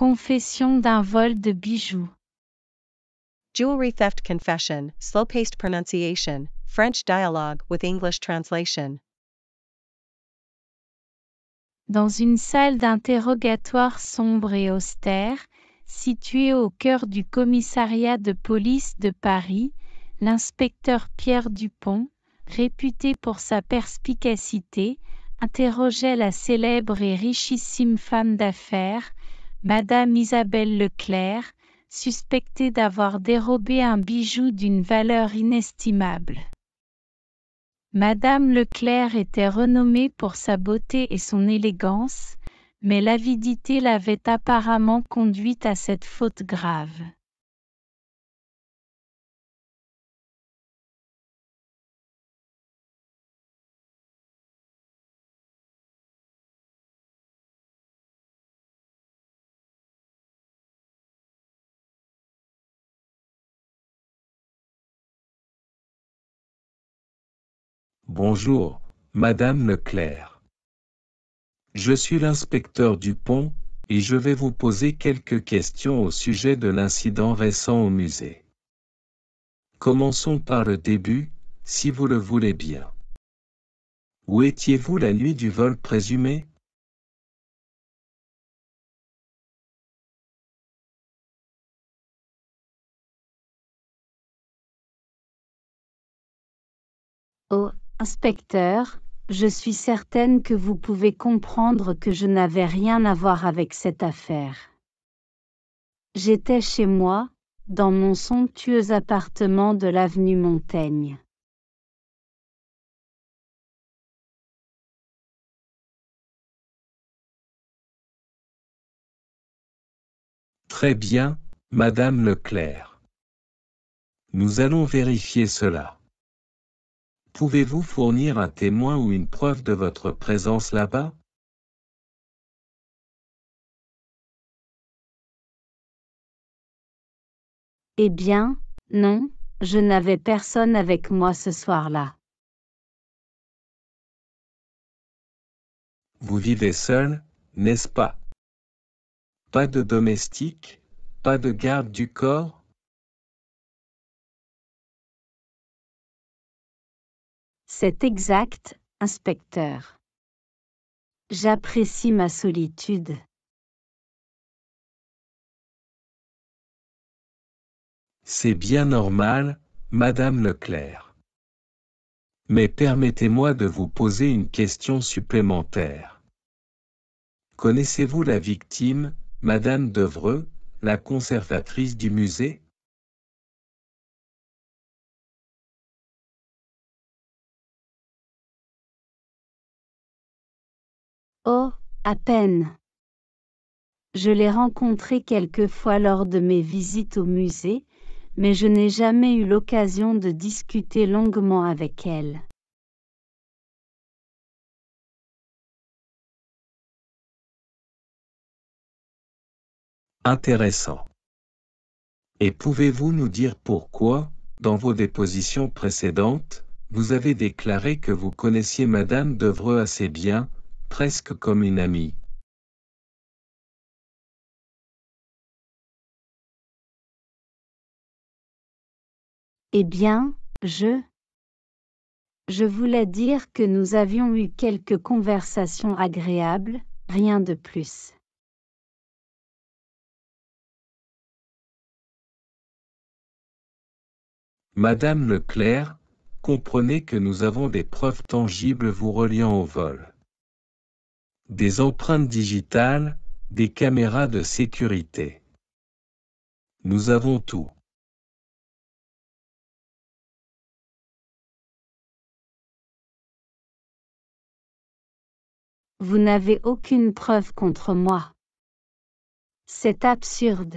Confession d'un vol de bijoux. Jewelry Theft Confession, Slow Paced Pronunciation, French Dialogue with English Translation. Dans une salle d'interrogatoire sombre et austère, située au cœur du commissariat de police de Paris, l'inspecteur Pierre Dupont, réputé pour sa perspicacité, interrogeait la célèbre et richissime femme d'affaires, Madame Isabelle Leclerc, suspectée d'avoir dérobé un bijou d'une valeur inestimable. Madame Leclerc était renommée pour sa beauté et son élégance, mais l'avidité l'avait apparemment conduite à cette faute grave. Bonjour, Madame Leclerc. Je suis l'inspecteur Dupont, et je vais vous poser quelques questions au sujet de l'incident récent au musée. Commençons par le début, si vous le voulez bien. Où étiez-vous la nuit du vol présumé Inspecteur, je suis certaine que vous pouvez comprendre que je n'avais rien à voir avec cette affaire. J'étais chez moi, dans mon somptueux appartement de l'avenue Montaigne. Très bien, Madame Leclerc. Nous allons vérifier cela. Pouvez-vous fournir un témoin ou une preuve de votre présence là-bas Eh bien, non, je n'avais personne avec moi ce soir-là. Vous vivez seul, n'est-ce pas Pas de domestique, pas de garde du corps C'est exact, inspecteur. J'apprécie ma solitude. C'est bien normal, Madame Leclerc. Mais permettez-moi de vous poser une question supplémentaire. Connaissez-vous la victime, Madame Devreux, la conservatrice du musée Oh, à peine. Je l'ai rencontrée quelquefois fois lors de mes visites au musée, mais je n'ai jamais eu l'occasion de discuter longuement avec elle. Intéressant. Et pouvez-vous nous dire pourquoi, dans vos dépositions précédentes, vous avez déclaré que vous connaissiez Madame Devreux assez bien, presque comme une amie. Eh bien, je... Je voulais dire que nous avions eu quelques conversations agréables, rien de plus. Madame Leclerc, comprenez que nous avons des preuves tangibles vous reliant au vol des empreintes digitales, des caméras de sécurité. Nous avons tout. Vous n'avez aucune preuve contre moi. C'est absurde.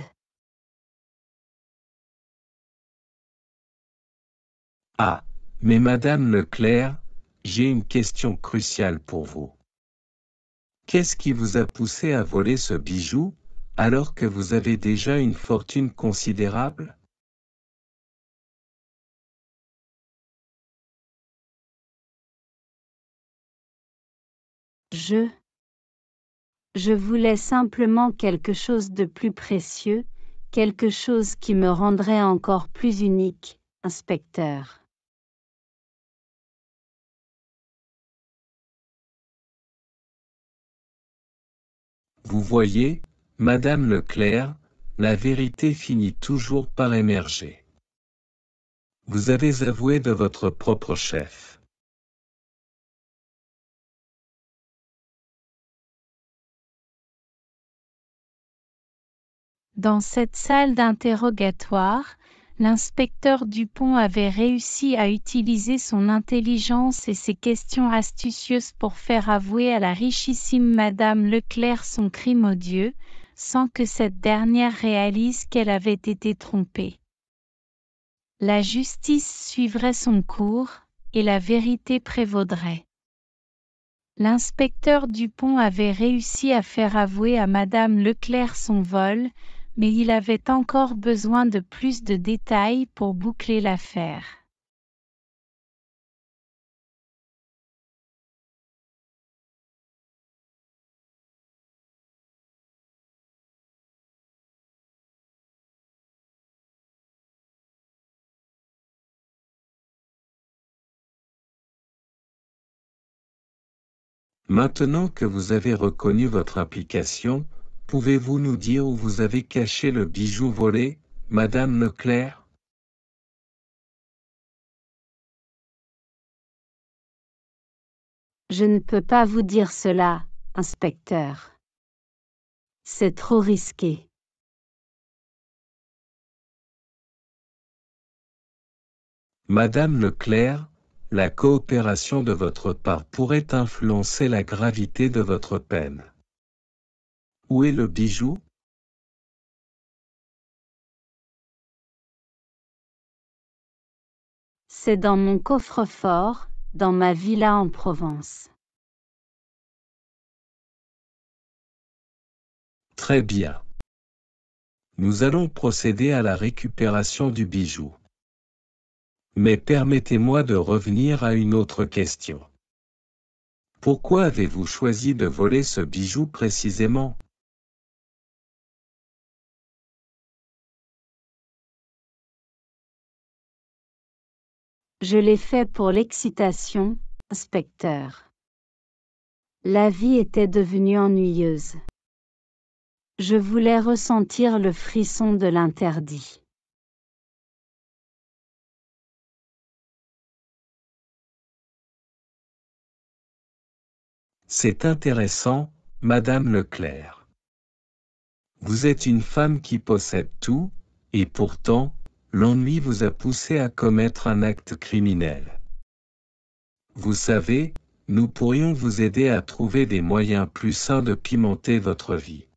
Ah, mais Madame Leclerc, j'ai une question cruciale pour vous. Qu'est-ce qui vous a poussé à voler ce bijou, alors que vous avez déjà une fortune considérable Je. Je voulais simplement quelque chose de plus précieux, quelque chose qui me rendrait encore plus unique, inspecteur. Vous voyez, madame Leclerc, la vérité finit toujours par émerger. Vous avez avoué de votre propre chef. Dans cette salle d'interrogatoire, l'inspecteur Dupont avait réussi à utiliser son intelligence et ses questions astucieuses pour faire avouer à la richissime Madame Leclerc son crime odieux, sans que cette dernière réalise qu'elle avait été trompée. La justice suivrait son cours, et la vérité prévaudrait. L'inspecteur Dupont avait réussi à faire avouer à Madame Leclerc son vol, mais il avait encore besoin de plus de détails pour boucler l'affaire. Maintenant que vous avez reconnu votre application, Pouvez-vous nous dire où vous avez caché le bijou volé, Madame Leclerc Je ne peux pas vous dire cela, inspecteur. C'est trop risqué. Madame Leclerc, la coopération de votre part pourrait influencer la gravité de votre peine. Où est le bijou C'est dans mon coffre-fort, dans ma villa en Provence. Très bien. Nous allons procéder à la récupération du bijou. Mais permettez-moi de revenir à une autre question. Pourquoi avez-vous choisi de voler ce bijou précisément Je l'ai fait pour l'excitation, inspecteur. La vie était devenue ennuyeuse. Je voulais ressentir le frisson de l'interdit. C'est intéressant, Madame Leclerc. Vous êtes une femme qui possède tout, et pourtant, l'ennui vous a poussé à commettre un acte criminel. Vous savez, nous pourrions vous aider à trouver des moyens plus sains de pimenter votre vie.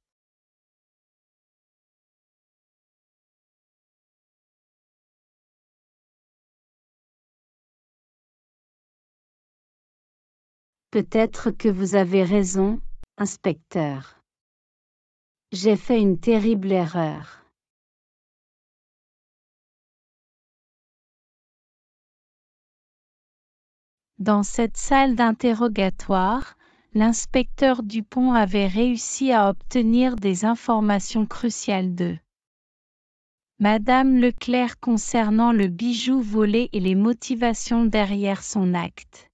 Peut-être que vous avez raison, inspecteur. J'ai fait une terrible erreur. Dans cette salle d'interrogatoire, l'inspecteur Dupont avait réussi à obtenir des informations cruciales de Madame Leclerc concernant le bijou volé et les motivations derrière son acte.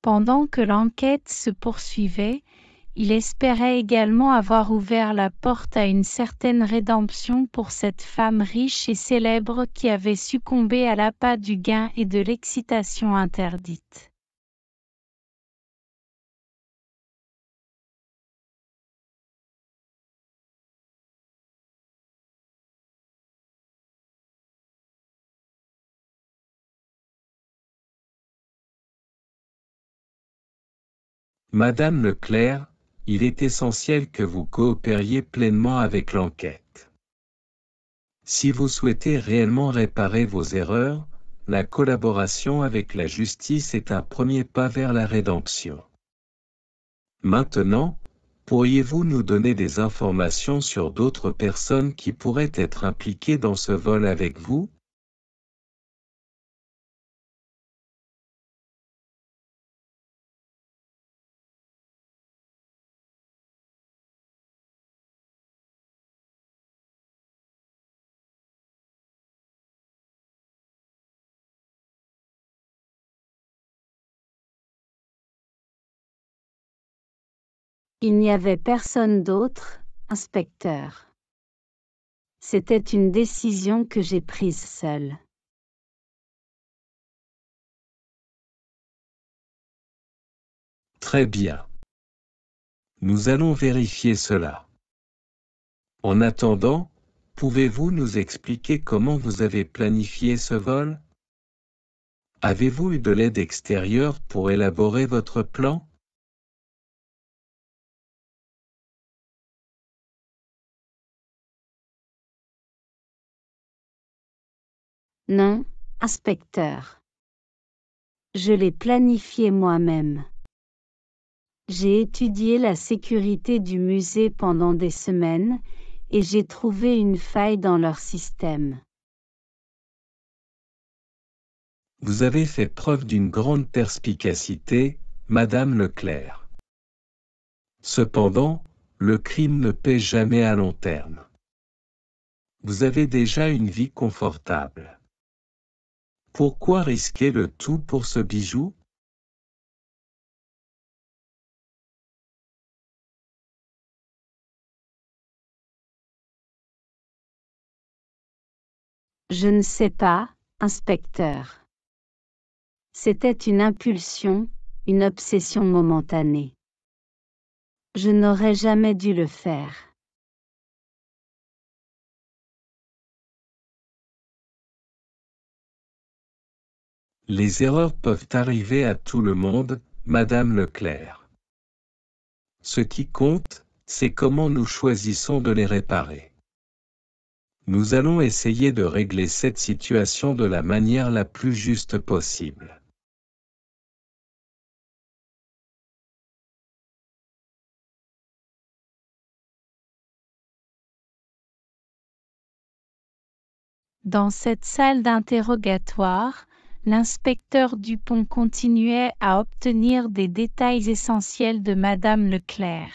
Pendant que l'enquête se poursuivait, il espérait également avoir ouvert la porte à une certaine rédemption pour cette femme riche et célèbre qui avait succombé à l'appât du gain et de l'excitation interdite. Madame Leclerc, il est essentiel que vous coopériez pleinement avec l'enquête. Si vous souhaitez réellement réparer vos erreurs, la collaboration avec la justice est un premier pas vers la rédemption. Maintenant, pourriez-vous nous donner des informations sur d'autres personnes qui pourraient être impliquées dans ce vol avec vous Il n'y avait personne d'autre, inspecteur. C'était une décision que j'ai prise seule. Très bien. Nous allons vérifier cela. En attendant, pouvez-vous nous expliquer comment vous avez planifié ce vol Avez-vous eu de l'aide extérieure pour élaborer votre plan Non, inspecteur. Je l'ai planifié moi-même. J'ai étudié la sécurité du musée pendant des semaines, et j'ai trouvé une faille dans leur système. Vous avez fait preuve d'une grande perspicacité, Madame Leclerc. Cependant, le crime ne paie jamais à long terme. Vous avez déjà une vie confortable. Pourquoi risquer le tout pour ce bijou Je ne sais pas, inspecteur. C'était une impulsion, une obsession momentanée. Je n'aurais jamais dû le faire. Les erreurs peuvent arriver à tout le monde, Madame Leclerc. Ce qui compte, c'est comment nous choisissons de les réparer. Nous allons essayer de régler cette situation de la manière la plus juste possible. Dans cette salle d'interrogatoire, l'inspecteur Dupont continuait à obtenir des détails essentiels de Madame Leclerc.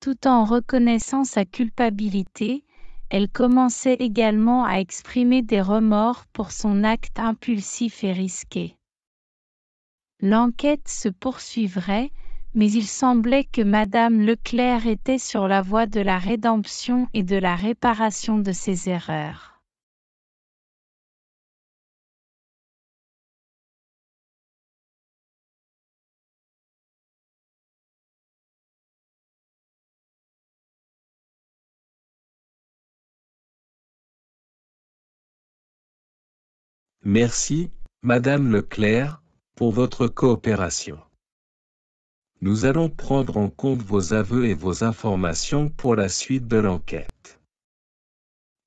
Tout en reconnaissant sa culpabilité, elle commençait également à exprimer des remords pour son acte impulsif et risqué. L'enquête se poursuivrait, mais il semblait que Madame Leclerc était sur la voie de la rédemption et de la réparation de ses erreurs. Merci, Madame Leclerc, pour votre coopération. Nous allons prendre en compte vos aveux et vos informations pour la suite de l'enquête.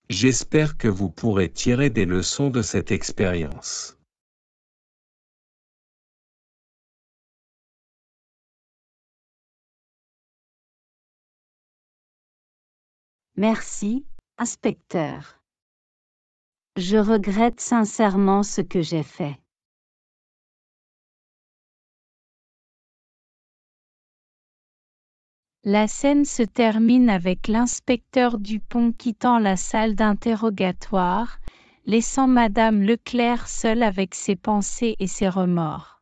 J'espère que vous pourrez tirer des leçons de cette expérience. Merci, inspecteur. Je regrette sincèrement ce que j'ai fait. La scène se termine avec l'inspecteur Dupont quittant la salle d'interrogatoire, laissant Madame Leclerc seule avec ses pensées et ses remords.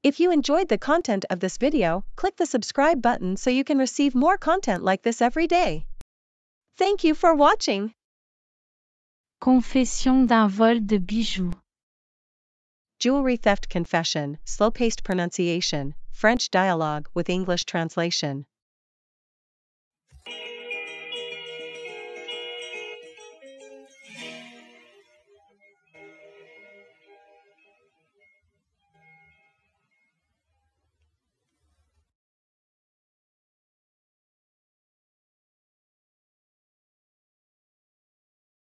If you enjoyed the content of this video, click the subscribe button so you can receive more content like this every day. Thank you for watching. Confession d'un vol de bijoux. Jewelry theft confession, slow-paced pronunciation, French dialogue with English translation.